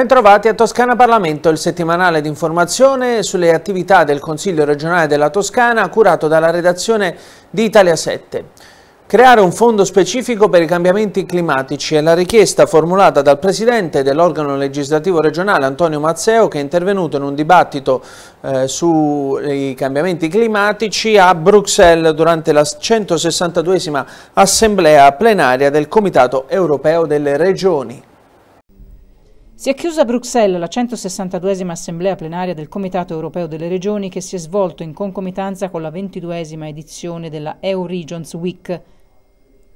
Bentrovati a Toscana Parlamento, il settimanale di informazione sulle attività del Consiglio regionale della Toscana curato dalla redazione di Italia 7. Creare un fondo specifico per i cambiamenti climatici è la richiesta formulata dal Presidente dell'organo legislativo regionale Antonio Mazzeo che è intervenuto in un dibattito eh, sui cambiamenti climatici a Bruxelles durante la 162esima assemblea plenaria del Comitato europeo delle regioni. Si è chiusa a Bruxelles la 162esima assemblea plenaria del Comitato europeo delle regioni che si è svolto in concomitanza con la 22esima edizione della EU Regions Week.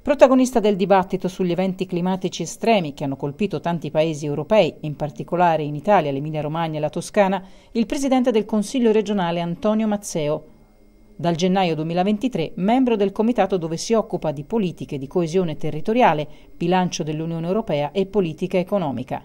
Protagonista del dibattito sugli eventi climatici estremi che hanno colpito tanti paesi europei, in particolare in Italia, l'Emilia-Romagna e la Toscana, il presidente del Consiglio regionale Antonio Mazzeo. Dal gennaio 2023 membro del comitato dove si occupa di politiche di coesione territoriale, bilancio dell'Unione Europea e politica economica.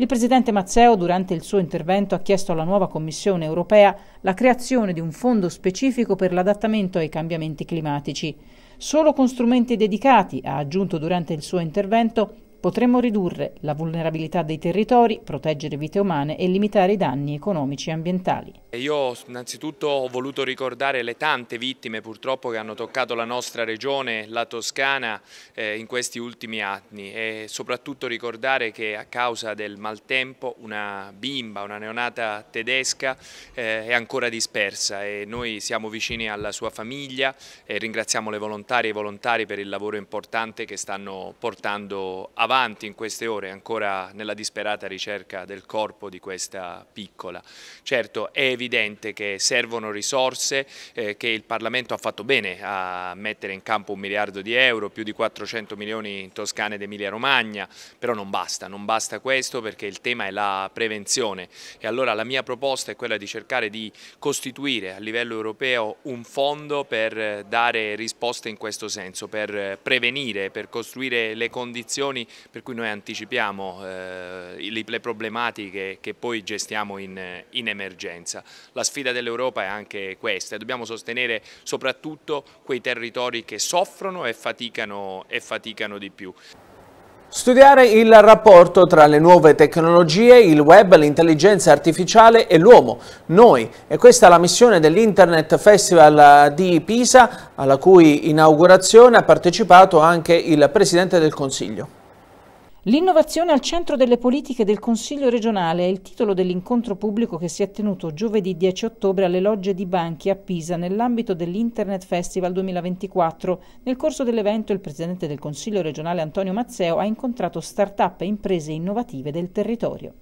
Il presidente Mazzeo durante il suo intervento ha chiesto alla nuova Commissione europea la creazione di un fondo specifico per l'adattamento ai cambiamenti climatici. Solo con strumenti dedicati, ha aggiunto durante il suo intervento, potremmo ridurre la vulnerabilità dei territori, proteggere vite umane e limitare i danni economici e ambientali. Io innanzitutto ho voluto ricordare le tante vittime purtroppo che hanno toccato la nostra regione, la Toscana, eh, in questi ultimi anni e soprattutto ricordare che a causa del maltempo una bimba, una neonata tedesca eh, è ancora dispersa e noi siamo vicini alla sua famiglia e ringraziamo le volontarie e i volontari per il lavoro importante che stanno portando avanti avanti in queste ore ancora nella disperata ricerca del corpo di questa piccola. Certo è evidente che servono risorse, eh, che il Parlamento ha fatto bene a mettere in campo un miliardo di euro, più di 400 milioni in Toscana ed Emilia Romagna, però non basta, non basta questo perché il tema è la prevenzione e allora la mia proposta è quella di cercare di costituire a livello europeo un fondo per dare risposte in questo senso, per prevenire, per costruire le condizioni per cui noi anticipiamo eh, le problematiche che poi gestiamo in, in emergenza. La sfida dell'Europa è anche questa, dobbiamo sostenere soprattutto quei territori che soffrono e faticano, e faticano di più. Studiare il rapporto tra le nuove tecnologie, il web, l'intelligenza artificiale e l'uomo, noi. E questa è la missione dell'Internet Festival di Pisa, alla cui inaugurazione ha partecipato anche il Presidente del Consiglio. L'innovazione al centro delle politiche del Consiglio regionale è il titolo dell'incontro pubblico che si è tenuto giovedì 10 ottobre alle logge di Banchi a Pisa nell'ambito dell'Internet Festival 2024. Nel corso dell'evento il Presidente del Consiglio regionale Antonio Mazzeo ha incontrato start-up e imprese innovative del territorio.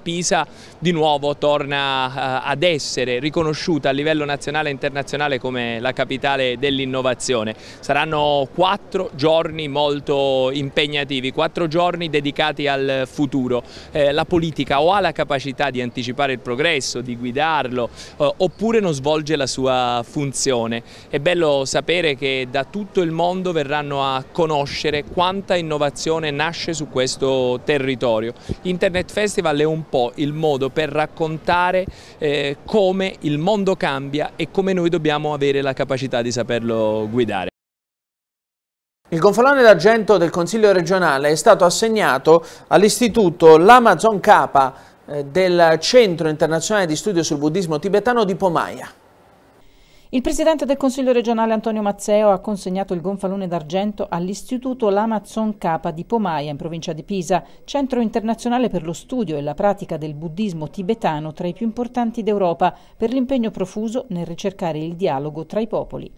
Pisa di nuovo torna eh, ad essere riconosciuta a livello nazionale e internazionale come la capitale dell'innovazione. Saranno quattro giorni molto impegnativi, quattro giorni dedicati al futuro. Eh, la politica o ha la capacità di anticipare il progresso, di guidarlo, eh, oppure non svolge la sua funzione. È bello sapere che da tutto il mondo verranno a conoscere quanta innovazione nasce su questo territorio. Internet Festival è un un po' il modo per raccontare eh, come il mondo cambia e come noi dobbiamo avere la capacità di saperlo guidare. Il gonfalone d'argento del Consiglio regionale è stato assegnato all'istituto L'Amazon Kappa eh, del Centro Internazionale di Studio sul Buddismo Tibetano di Pomaia. Il presidente del Consiglio regionale Antonio Mazzeo ha consegnato il gonfalone d'argento all'Istituto Lamazzon Capa di Pomaia in provincia di Pisa, centro internazionale per lo studio e la pratica del buddismo tibetano tra i più importanti d'Europa, per l'impegno profuso nel ricercare il dialogo tra i popoli.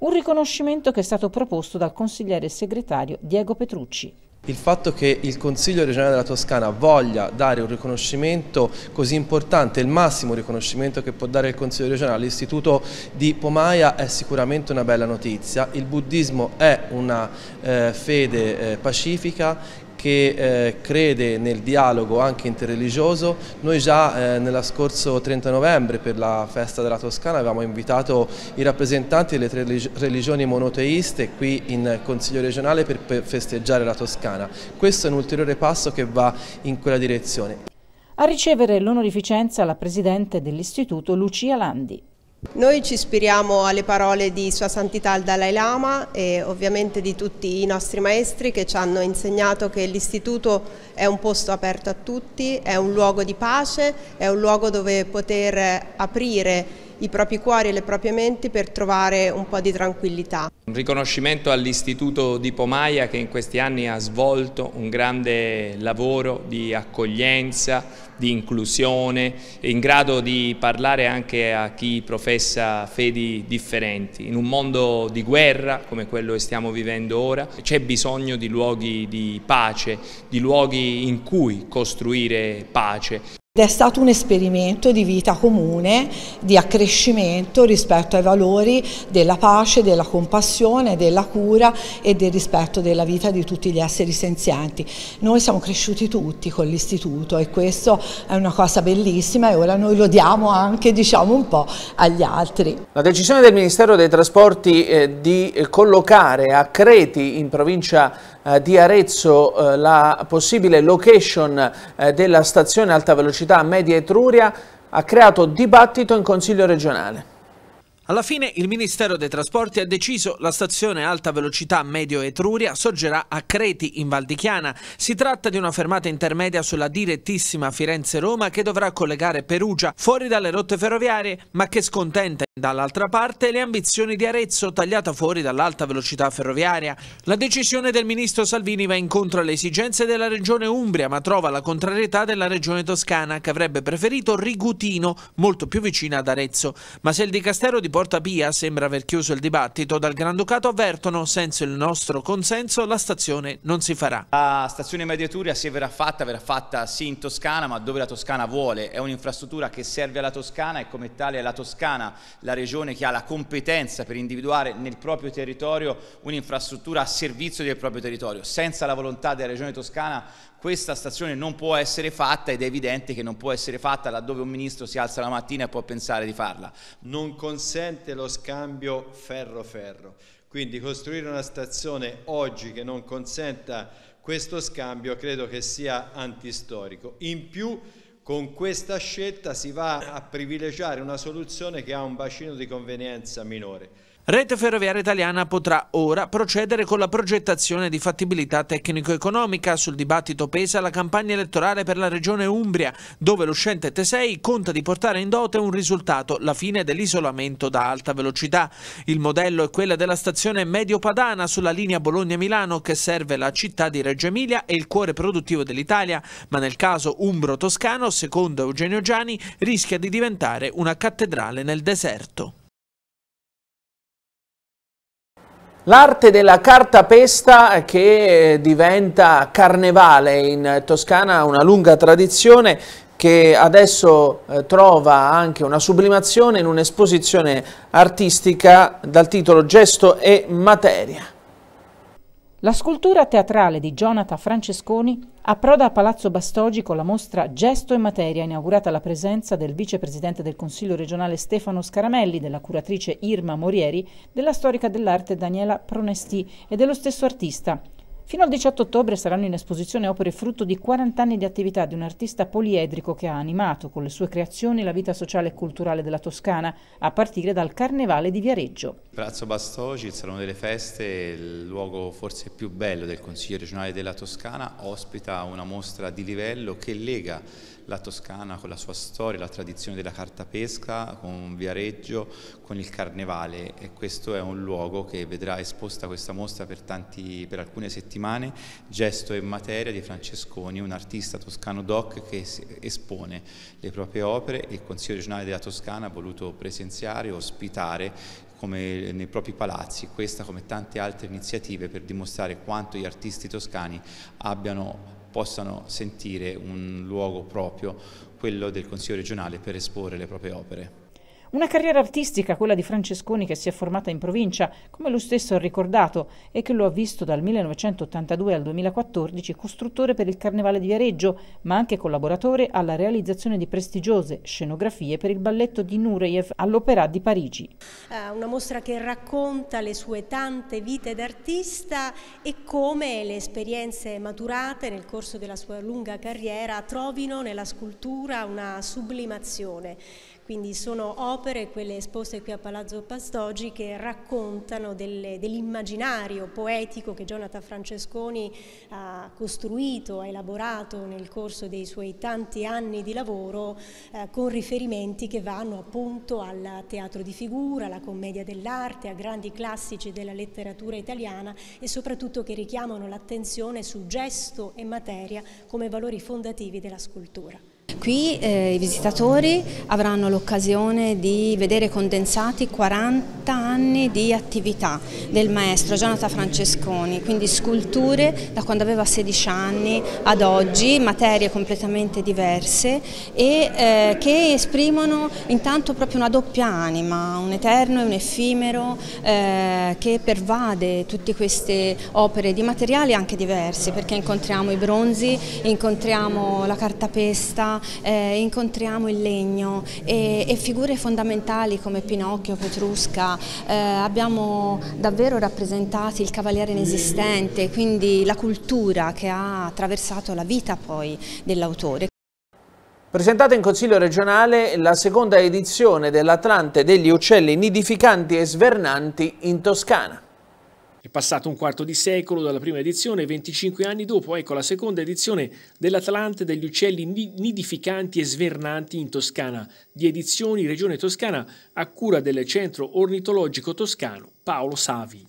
Un riconoscimento che è stato proposto dal consigliere segretario Diego Petrucci. Il fatto che il Consiglio regionale della Toscana voglia dare un riconoscimento così importante, il massimo riconoscimento che può dare il Consiglio regionale all'Istituto di Pomaia è sicuramente una bella notizia. Il buddismo è una eh, fede eh, pacifica che eh, crede nel dialogo anche interreligioso. Noi già eh, nella scorso 30 novembre per la festa della Toscana avevamo invitato i rappresentanti delle tre religioni monoteiste qui in Consiglio regionale per festeggiare la Toscana. Questo è un ulteriore passo che va in quella direzione. A ricevere l'onorificenza la Presidente dell'Istituto Lucia Landi. Noi ci ispiriamo alle parole di Sua Santità il Dalai Lama e ovviamente di tutti i nostri maestri che ci hanno insegnato che l'istituto è un posto aperto a tutti, è un luogo di pace, è un luogo dove poter aprire i propri cuori e le proprie menti per trovare un po' di tranquillità. Un riconoscimento all'Istituto di Pomaia che in questi anni ha svolto un grande lavoro di accoglienza, di inclusione, in grado di parlare anche a chi professa fedi differenti. In un mondo di guerra come quello che stiamo vivendo ora c'è bisogno di luoghi di pace, di luoghi in cui costruire pace. È stato un esperimento di vita comune, di accrescimento rispetto ai valori della pace, della compassione, della cura e del rispetto della vita di tutti gli esseri senzienti. Noi siamo cresciuti tutti con l'istituto e questo è una cosa bellissima e ora noi lo diamo anche diciamo un po' agli altri. La decisione del Ministero dei Trasporti eh, di eh, collocare a Creti in provincia eh, di Arezzo la possibile location della stazione alta velocità Università Media Etruria ha creato dibattito in Consiglio regionale. Alla fine il Ministero dei Trasporti ha deciso la stazione alta velocità Medio Etruria sorgerà a Creti in Val di Chiana. Si tratta di una fermata intermedia sulla direttissima Firenze-Roma che dovrà collegare Perugia fuori dalle rotte ferroviarie ma che scontenta dall'altra parte le ambizioni di Arezzo tagliata fuori dall'alta velocità ferroviaria. La decisione del ministro Salvini va incontro alle esigenze della regione Umbria ma trova la contrarietà della regione Toscana che avrebbe preferito Rigutino molto più vicina ad Arezzo. Ma se il dicastero di Porta Portapia sembra aver chiuso il dibattito. Dal Granducato avvertono, senza il nostro consenso, la stazione non si farà. La stazione Mediaturia se verrà fatta, verrà fatta sì in Toscana, ma dove la Toscana vuole. È un'infrastruttura che serve alla Toscana e come tale è la Toscana, la regione che ha la competenza per individuare nel proprio territorio un'infrastruttura a servizio del proprio territorio. Senza la volontà della regione toscana questa stazione non può essere fatta ed è evidente che non può essere fatta laddove un ministro si alza la mattina e può pensare di farla. Non consente consente lo scambio ferro-ferro. Quindi costruire una stazione oggi che non consenta questo scambio credo che sia antistorico. In più con questa scelta si va a privilegiare una soluzione che ha un bacino di convenienza minore. Rete Ferroviaria Italiana potrà ora procedere con la progettazione di fattibilità tecnico-economica. Sul dibattito pesa la campagna elettorale per la regione Umbria, dove l'uscente Tesei conta di portare in dote un risultato, la fine dell'isolamento da alta velocità. Il modello è quello della stazione Medio Padana sulla linea Bologna-Milano che serve la città di Reggio Emilia e il cuore produttivo dell'Italia, ma nel caso umbro-toscano, secondo Eugenio Giani, rischia di diventare una cattedrale nel deserto. L'arte della cartapesta eh, che eh, diventa carnevale in Toscana una lunga tradizione che adesso eh, trova anche una sublimazione in un'esposizione artistica dal titolo Gesto e Materia. La scultura teatrale di Jonathan Francesconi approda a Palazzo Bastogi con la mostra Gesto e Materia, inaugurata alla presenza del vicepresidente del Consiglio regionale Stefano Scaramelli, della curatrice Irma Morieri, della storica dell'arte Daniela Pronesti e dello stesso artista, Fino al 18 ottobre saranno in esposizione opere frutto di 40 anni di attività di un artista poliedrico che ha animato con le sue creazioni la vita sociale e culturale della Toscana, a partire dal Carnevale di Viareggio. Palazzo Bastogi, il Salone delle Feste, il luogo forse più bello del Consiglio regionale della Toscana, ospita una mostra di livello che lega la Toscana con la sua storia, la tradizione della cartapesca, con Viareggio, con il Carnevale e questo è un luogo che vedrà esposta questa mostra per, tanti, per alcune settimane, Gesto e materia di Francesconi, un artista toscano doc che espone le proprie opere e il Consiglio regionale della Toscana ha voluto presenziare, ospitare come nei propri palazzi, questa come tante altre iniziative per dimostrare quanto gli artisti toscani abbiano possano sentire un luogo proprio, quello del Consiglio regionale, per esporre le proprie opere. Una carriera artistica, quella di Francesconi, che si è formata in provincia, come lo stesso ha ricordato, e che lo ha visto dal 1982 al 2014 costruttore per il Carnevale di Viareggio, ma anche collaboratore alla realizzazione di prestigiose scenografie per il balletto di Nureyev all'Opera di Parigi. Eh, una mostra che racconta le sue tante vite d'artista e come le esperienze maturate nel corso della sua lunga carriera trovino nella scultura una sublimazione quindi sono opere, quelle esposte qui a Palazzo Pastoggi, che raccontano dell'immaginario poetico che Jonathan Francesconi ha costruito, ha elaborato nel corso dei suoi tanti anni di lavoro eh, con riferimenti che vanno appunto al teatro di figura, alla commedia dell'arte, a grandi classici della letteratura italiana e soprattutto che richiamano l'attenzione su gesto e materia come valori fondativi della scultura. Qui eh, i visitatori avranno l'occasione di vedere condensati 40 anni di attività del maestro Jonathan Francesconi, quindi sculture da quando aveva 16 anni ad oggi, materie completamente diverse e eh, che esprimono intanto proprio una doppia anima, un eterno e un effimero eh, che pervade tutte queste opere di materiali anche diversi perché incontriamo i bronzi, incontriamo la cartapesta, eh, incontriamo il legno e, e, figure fondamentali come Pinocchio, Petrusca, eh, abbiamo davvero rappresentati il cavaliere inesistente, quindi la cultura che ha attraversato la vita poi dell'autore. Presentata in Consiglio regionale la seconda edizione dell'Atlante degli uccelli nidificanti e svernanti in Toscana. È passato un quarto di secolo dalla prima edizione e 25 anni dopo ecco la seconda edizione dell'Atlante degli uccelli nidificanti e svernanti in Toscana, di edizioni Regione Toscana a cura del Centro Ornitologico Toscano Paolo Savi.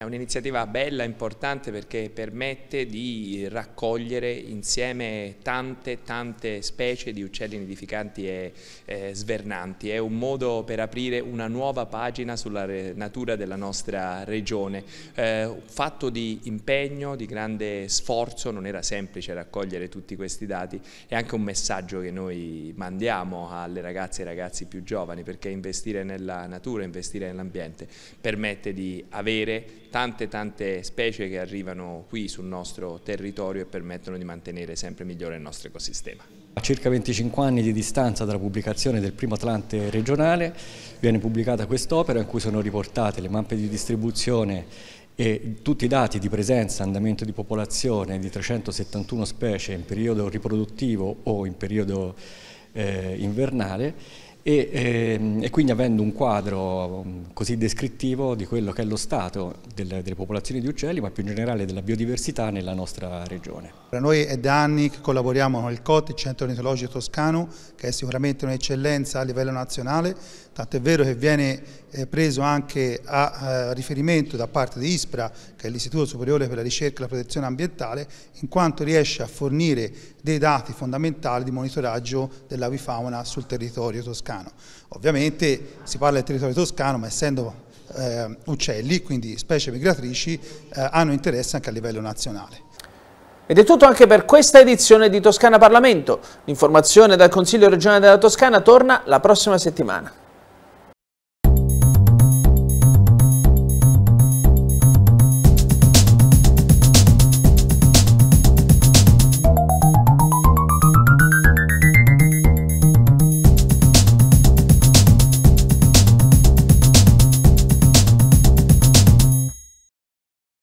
È un'iniziativa bella, importante perché permette di raccogliere insieme tante tante specie di uccelli nidificanti e eh, svernanti. È un modo per aprire una nuova pagina sulla natura della nostra regione. Eh, fatto di impegno, di grande sforzo, non era semplice raccogliere tutti questi dati, è anche un messaggio che noi mandiamo alle ragazze e ragazzi più giovani perché investire nella natura, investire nell'ambiente permette di avere tante tante specie che arrivano qui sul nostro territorio e permettono di mantenere sempre migliore il nostro ecosistema. A circa 25 anni di distanza dalla pubblicazione del primo Atlante regionale viene pubblicata quest'opera in cui sono riportate le mappe di distribuzione e tutti i dati di presenza, andamento di popolazione di 371 specie in periodo riproduttivo o in periodo eh, invernale e, e, ehm, e, quindi avendo un quadro mm, così descrittivo di quello che è lo stato delle, delle, popolazioni di uccelli, ma più in generale della biodiversità nella nostra regione. Noi è da anni che collaboriamo con il COT, il Centro Ornitologico Toscano, che è sicuramente un'eccellenza a livello nazionale, tant'è vero che viene eh, preso anche a eh, riferimento da parte di ISPRA, che è l'Istituto Superiore per la Ricerca e la Protezione Ambientale, in quanto riesce a fornire dei dati fondamentali di monitoraggio dell'avifauna sul territorio toscano. Ovviamente si parla del territorio toscano, ma essendo eh, uccelli, quindi specie migratrici, eh, hanno interesse anche a livello nazionale. Ed è tutto anche per questa edizione di Toscana Parlamento. L'informazione dal Consiglio regionale della Toscana torna la prossima settimana.